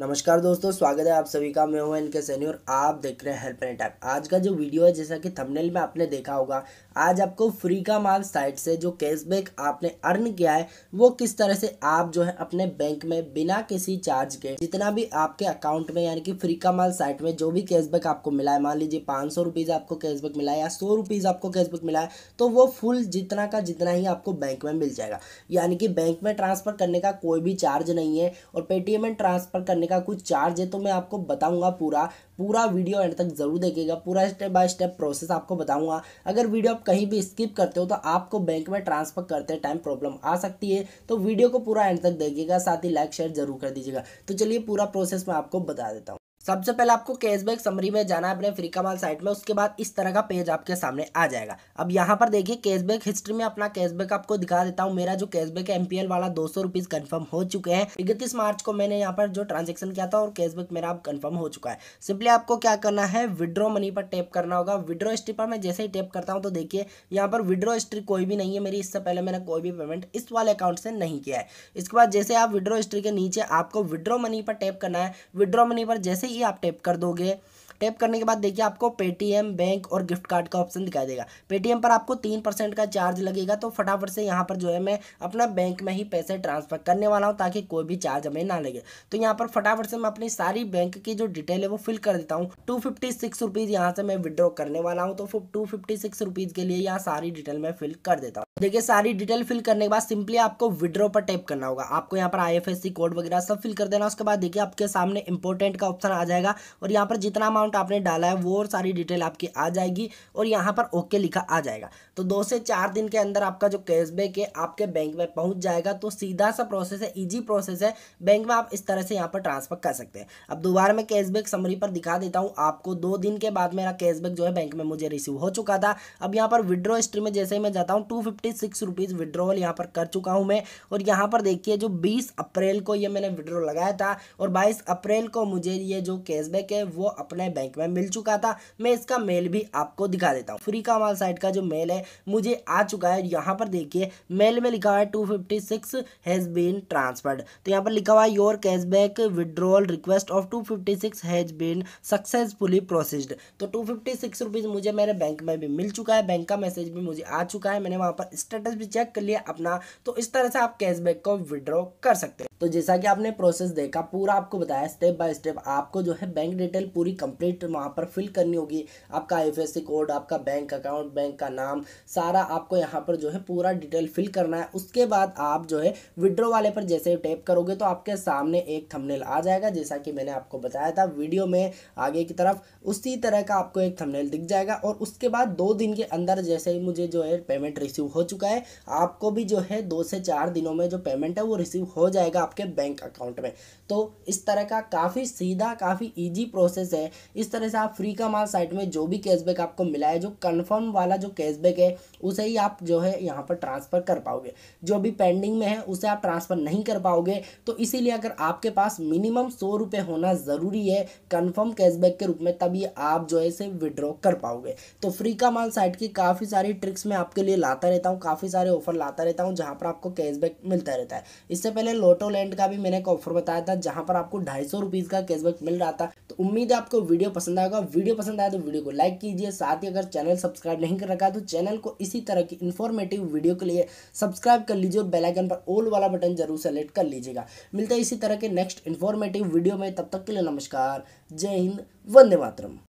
नमस्कार दोस्तों स्वागत है आप सभी का मैं हूं इनके सैनी और आप देख रहे हैं हेल्प एंड टैप आज का जो वीडियो है जैसा कि थंबनेल में आपने देखा होगा आज आपको फ्री का माल साइट से जो कैशबैक आपने अर्न किया है वो किस तरह से आप जो है अपने बैंक में बिना किसी चार्ज के जितना भी आपके अकाउंट में यानी कि फ्री का माल साइट में जो भी कैशबैक आपको मिला है मान लीजिए पाँच सौ आपको कैशबैक मिला है या सौ आपको कैशबैक मिला है तो वो फुल जितना का जितना ही आपको बैंक में मिल जाएगा यानी कि बैंक में ट्रांसफर करने का कोई भी चार्ज नहीं है और पेटीएम में ट्रांसफर करने करने का कुछ चार्ज है तो मैं आपको बताऊंगा पूरा पूरा वीडियो एंड तक ज़रूर देखिएगा पूरा स्टेप बाय स्टेप प्रोसेस आपको बताऊंगा अगर वीडियो आप कहीं भी स्किप करते हो तो आपको बैंक में ट्रांसफ़र करते टाइम प्रॉब्लम आ सकती है तो वीडियो को पूरा एंड तक देखिएगा साथ ही लाइक शेयर जरूर कर दीजिएगा तो चलिए पूरा प्रोसेस मैं आपको बता देता हूँ सबसे पहले आपको कैशबैक समरी में जाना है अपने फ्री माल साइट में उसके बाद इस तरह का पेज आपके सामने आ जाएगा अब यहाँ पर देखिए कैशबैक हिस्ट्री में अपना कैशबैक आपको दिखा देता हूँ मेरा जो कैशबैक है एमपीएल वाला दो सौ रुपीज कन्फर्म हो चुके हैं इकतीस मार्च को मैंने यहाँ पर जो ट्रांजेक्शन किया था और कैशबैक मेरा अब कन्फर्म हो चुका है सिंपली आपको क्या करना है विड्रॉ मनी पर टैप करना होगा विड्रो हिस्ट्री पर मैं जैसे ही टैप करता हूँ तो देखिए यहाँ पर विड्रो हिस्ट्री कोई भी नहीं है मेरी इससे पहले मैंने कोई भी पेमेंट इस वाले अकाउंट से नहीं किया है इसके बाद जैसे आप विड्रो हिस्ट्री के नीचे आपको विड्रो मनी पर टैप करना है विड्रो मनी पर जैसे ही आप टेप कर दोगे टैप करने के बाद देखिए आपको पेटीएम बैंक और गिफ्ट कार्ड का ऑप्शन दिखाई देगा पेटीएम पर आपको तीन परसेंट का चार्ज लगेगा तो फटाफट से यहाँ पर जो है मैं अपना बैंक में ही पैसे ट्रांसफर करने वाला हूँ ताकि कोई भी चार्ज हमें ना लगे तो यहाँ पर फटाफट से मैं अपनी सारी बैंक की जो डिटेल है वो फिल कर देता हूँ टू फिफ्टी सिक्स रुपीज़ यहाँ से मैं विड्रॉ करने वाला हूँ तो टू फिफ्टी सिक्स रुपीज़ के लिए यहाँ सारी डिटेल मैं फिल कर देता हूँ देखिए सारी डिटेल फिल करने के बाद सिंपली आपको विड्रॉ पर टैप करना होगा आपको यहाँ पर आई कोड वगैरह सब फिल कर देना उसके बाद देखिए आपके सामने इंपॉर्टेंट का ऑप्शन आ जाएगा और यहाँ पर जितना अमाउंट अमाउंट आपने डाला है वो सारी डिटेल आपकी आ जाएगी और यहाँ पर ओके लिखा आ जाएगा तो दो से चार दिन के अंदर आपका जो कैशबैक है आपके बैंक में पहुँच जाएगा तो सीधा सा प्रोसेस है ईजी प्रोसेस है बैंक में आप इस तरह से यहाँ पर ट्रांसफर कर सकते हैं अब दोबारा मैं कैशबैक समरी पर दिखा देता हूँ आपको दो दिन के बाद मेरा कैशबैक जो है बैंक में मुझे रिसीव हो चुका था अब यहाँ पर विड्रॉ हिस्ट्री में जैसे ही मैं जाता हूँ टू फिफ्टी सिक्स रुपीज़ यहाँ पर कर चुका हूँ मैं और यहाँ पर देखिए जो बीस अप्रैल को ये मैंने विड्रॉ लगाया था और बाईस अप्रैल को मुझे ये जो कैशबैक है वो अपने बैंक में मिल चुका था मैं इसका मेल भी आपको दिखा देता हूँ फ्री का माल साइट का जो मेल है मुझे आ चुका है यहाँ पर देखिए मेल में लिखा है two fifty six has been transferred तो यहाँ पर लिखा हुआ है your cashback withdrawal request of two fifty six has been successfully processed तो टू फिफ्टी सिक्स रुपीज़ मुझे मेरे बैंक में भी मिल चुका है बैंक का मैसेज भी मुझे आ चुका है मैंने वहाँ पर स्टेटस भी चेक कर लिया अपना तो इस तरह से आप कैशबैक को विड्रॉ कर सकते हैं तो जैसा कि आपने प्रोसेस देखा पूरा आपको बताया स्टेप बाय स्टेप आपको जो है बैंक डिटेल पूरी कंप्लीट वहाँ पर फिल करनी होगी आपका आईएफएससी कोड आपका बैंक अकाउंट बैंक का नाम सारा आपको यहाँ पर जो है पूरा डिटेल फिल करना है उसके बाद आप जो है विड्रो वाले पर जैसे टैप करोगे तो आपके सामने एक थमनेल आ जाएगा जैसा कि मैंने आपको बताया था वीडियो में आगे की तरफ उसी तरह का आपको एक थमनेल दिख जाएगा और उसके बाद दो दिन के अंदर जैसे ही मुझे जो है पेमेंट रिसीव हो चुका है आपको भी जो है दो से चार दिनों में जो पेमेंट है वो रिसीव हो जाएगा आपके बैंक अकाउंट में तो इस तरह का काफ़ी सीधा काफ़ी ईजी प्रोसेस है इस तरह से आप फ्री का माल साइट में जो भी कैशबैक आपको मिला है जो कन्फर्म वाला जो कैशबैक है उसे ही आप जो है यहाँ पर ट्रांसफ़र कर पाओगे जो भी पेंडिंग में है उसे आप ट्रांसफ़र नहीं कर पाओगे तो इसीलिए अगर आपके पास मिनिमम सौ रुपये होना ज़रूरी है कन्फर्म कैशबैक के रूप में तभी आप जो है इसे विड्रॉ कर पाओगे तो फ्री का माल साइट की काफ़ी सारी ट्रिक्स मैं आपके लिए लाता रहता हूँ काफ़ी सारे ऑफर लाता रहता हूँ जहाँ पर आपको कैशबैक मिलता रहता है इससे पहले लोटो लैंड का भी मैंने एक ऑफर बताया था जहां पर आपको ढाई सौ रुपीज़ का कैशबैक मिल रहा था तो उम्मीद है आपको वीडियो पसंद आएगा वीडियो पसंद आया तो वीडियो को लाइक कीजिए साथ ही अगर चैनल सब्सक्राइब नहीं कर रखा तो चैनल को इसी तरह की इन्फॉर्मेटिव वीडियो के लिए सब्सक्राइब कर लीजिए और बेलाइकन पर ऑल वाला बटन जरूर सेलेक्ट कर लीजिएगा मिलता है इसी तरह के नेक्स्ट इन्फॉर्मेटिव वीडियो में तब तक के लिए नमस्कार जय हिंद वंदे मातरम